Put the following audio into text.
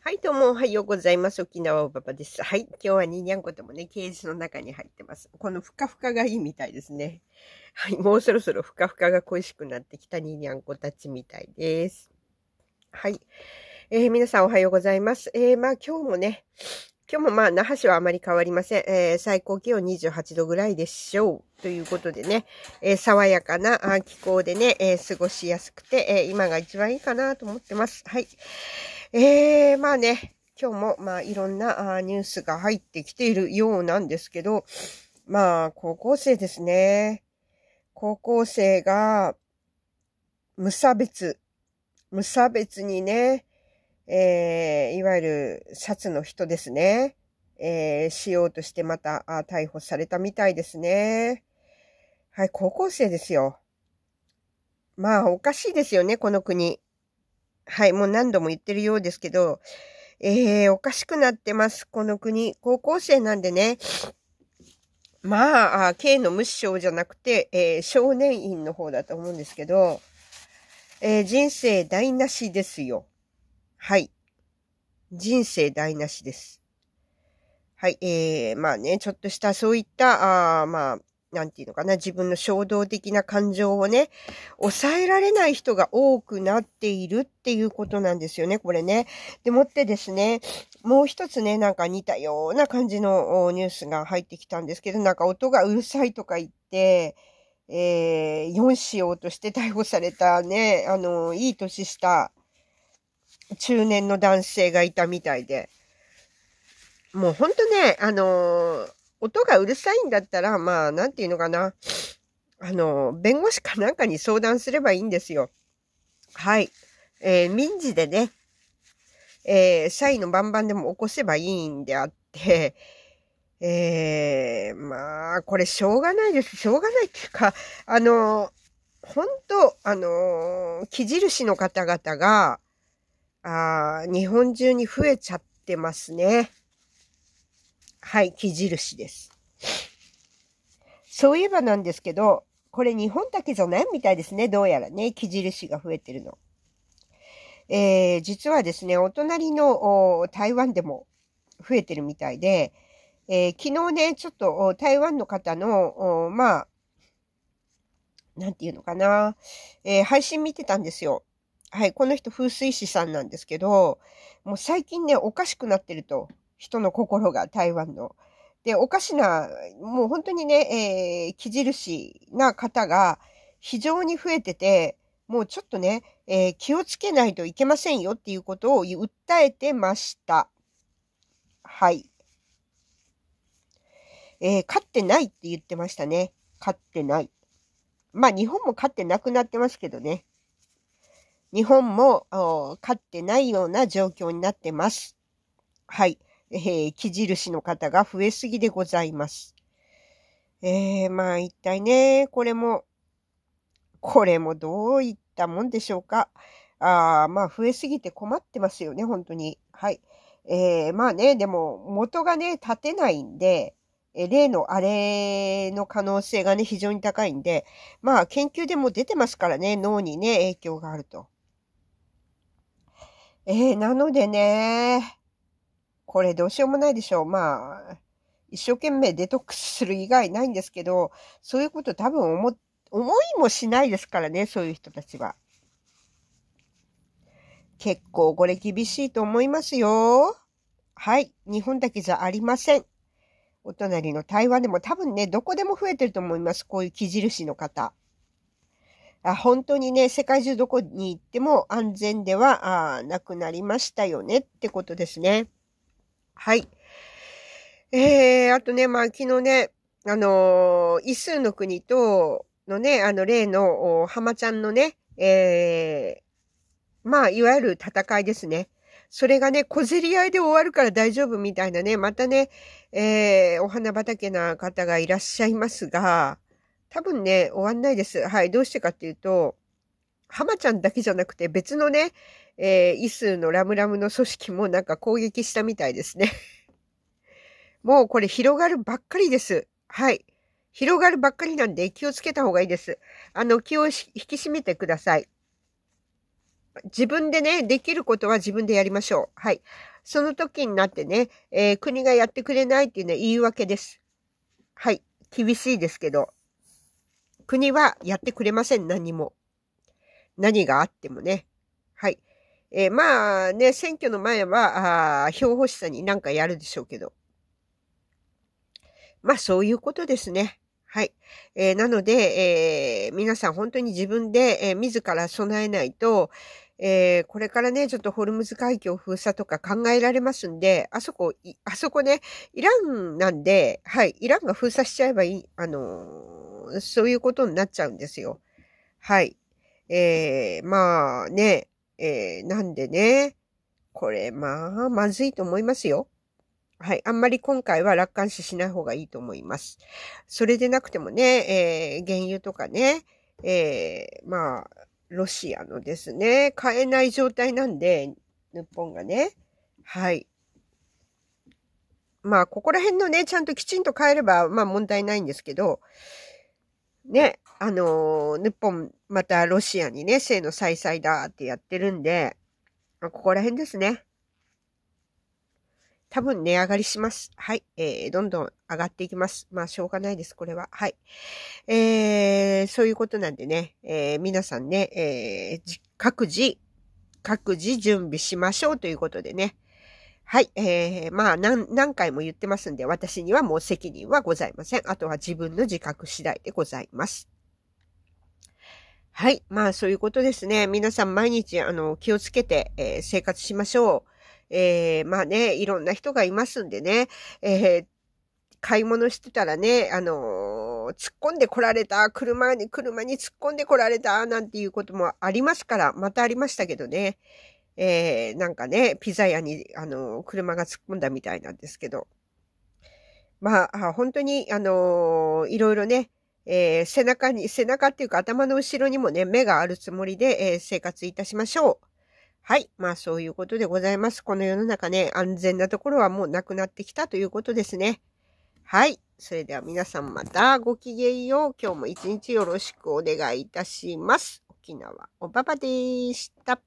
はい、どうも、おはようございます。沖縄おばばです。はい、今日はニーニャンコともね、ケージの中に入ってます。このふかふかがいいみたいですね。はい、もうそろそろふかふかが恋しくなってきたニーニャンコたちみたいです。はい、えー、皆さんおはようございます。えー、まあ今日もね、今日もまあ、那覇市はあまり変わりません。えー、最高気温28度ぐらいでしょう。ということでね、えー、爽やかな気候でね、えー、過ごしやすくて、え今が一番いいかなと思ってます。はい。えー、まあね、今日もまあ、いろんなニュースが入ってきているようなんですけど、まあ、高校生ですね。高校生が、無差別、無差別にね、えー、いわゆるシャツの人ですね。えー、しようとしてまた逮捕されたみたいですね。はい、高校生ですよ。まあ、おかしいですよね、この国。はい、もう何度も言ってるようですけど、えー、おかしくなってます、この国。高校生なんでね。まあ、刑の無視症じゃなくて、えー、少年院の方だと思うんですけど、えー、人生台無しですよ。はい。人生台無しです。はい。えー、まあね、ちょっとしたそういった、あまあ、なんていうのかな、自分の衝動的な感情をね、抑えられない人が多くなっているっていうことなんですよね、これね。でもってですね、もう一つね、なんか似たような感じのニュースが入ってきたんですけど、なんか音がうるさいとか言って、えー、4しようとして逮捕されたね、あの、いい年した中年の男性がいたみたいで、もうほんとね、あのー、音がうるさいんだったら、まあ、なんていうのかな、あのー、弁護士かなんかに相談すればいいんですよ。はい。えー、民事でね、えー、社員のバンバンでも起こせばいいんであって、えー、まあ、これしょうがないです。しょうがないっていうか、あのー、本当あのー、木印の方々が、あ日本中に増えちゃってますね。はい、木印です。そういえばなんですけど、これ日本だけじゃないみたいですね。どうやらね、木印が増えてるの。えー、実はですね、お隣の台湾でも増えてるみたいで、えー、昨日ね、ちょっと台湾の方の、まあ、なんていうのかな、えー、配信見てたんですよ。はい、この人風水師さんなんですけど、もう最近ね、おかしくなってると。人の心が台湾の。で、おかしな、もう本当にね、えー、気印な方が非常に増えてて、もうちょっとね、えー、気をつけないといけませんよっていうことを訴えてました。はい。えー、勝ってないって言ってましたね。勝ってない。まあ日本も勝ってなくなってますけどね。日本も勝ってないような状況になってます。はい。えー、木印の方が増えすぎでございます。えー、まあ一体ね、これも、これもどういったもんでしょうか。あまあ増えすぎて困ってますよね、本当に。はい。えー、まあね、でも元がね、立てないんで、え例のあれの可能性がね、非常に高いんで、まあ研究でも出てますからね、脳にね、影響があると。えー、なのでね、これどうしようもないでしょう。まあ、一生懸命デトックスする以外ないんですけど、そういうこと多分思、思いもしないですからね、そういう人たちは。結構これ厳しいと思いますよ。はい。日本だけじゃありません。お隣の台湾でも多分ね、どこでも増えてると思います。こういう木印の方。あ本当にね、世界中どこに行っても安全ではあなくなりましたよねってことですね。はい。えー、あとね、まあ、昨日ね、あのー、数の国と、のね、あの、例の、浜ちゃんのね、えー、まあ、いわゆる戦いですね。それがね、小競り合いで終わるから大丈夫みたいなね、またね、えー、お花畑な方がいらっしゃいますが、多分ね、終わんないです。はい。どうしてかっていうと、浜ちゃんだけじゃなくて別のね、えー、イスのラムラムの組織もなんか攻撃したみたいですね。もうこれ広がるばっかりです。はい。広がるばっかりなんで気をつけた方がいいです。あの、気を引き締めてください。自分でね、できることは自分でやりましょう。はい。その時になってね、えー、国がやってくれないっていうのは言い訳です。はい。厳しいですけど。国はやってくれません、何も。何があってもね。はい。えー、まあね、選挙の前は、あ票欲しさになんかやるでしょうけど。まあそういうことですね。はい。えー、なので、えー、皆さん本当に自分で、えー、自ら備えないと、えー、これからね、ちょっとホルムズ海峡封鎖とか考えられますんで、あそこ、あそこね、イランなんで、はい、イランが封鎖しちゃえばいい、あのー、そういうことになっちゃうんですよ。はい。えー、まあね、えー、なんでね、これ、まあ、まずいと思いますよ。はい。あんまり今回は楽観視しない方がいいと思います。それでなくてもね、えー、原油とかね、えー、まあ、ロシアのですね、買えない状態なんで、日本がね。はい。まあ、ここら辺のね、ちゃんときちんと変えれば、まあ問題ないんですけど、ね、あのー、日本、またロシアにね、性の再々だってやってるんで、まここら辺ですね。多分値上がりします。はい。えー、どんどん上がっていきます。まあ、しょうがないです、これは。はい。えー、そういうことなんでね、えー、皆さんね、えー、各自、各自準備しましょうということでね。はい。えー、まあ何、何回も言ってますんで、私にはもう責任はございません。あとは自分の自覚次第でございます。はい。まあ、そういうことですね。皆さん毎日、あの、気をつけて、えー、生活しましょう。えー、まあね、いろんな人がいますんでね、えー、買い物してたらね、あのー、突っ込んでこられた、車に、車に突っ込んでこられた、なんていうこともありますから、またありましたけどね。えー、なんかね、ピザ屋に、あのー、車が突っ込んだみたいなんですけど。まあ、本当に、あのいろいろね、え背中に、背中っていうか頭の後ろにもね、目があるつもりで、え生活いたしましょう。はい。まあそういうことでございます。この世の中ね、安全なところはもうなくなってきたということですね。はい。それでは皆さんまたごきげんよう。今日も一日よろしくお願いいたします。沖縄おばばでした。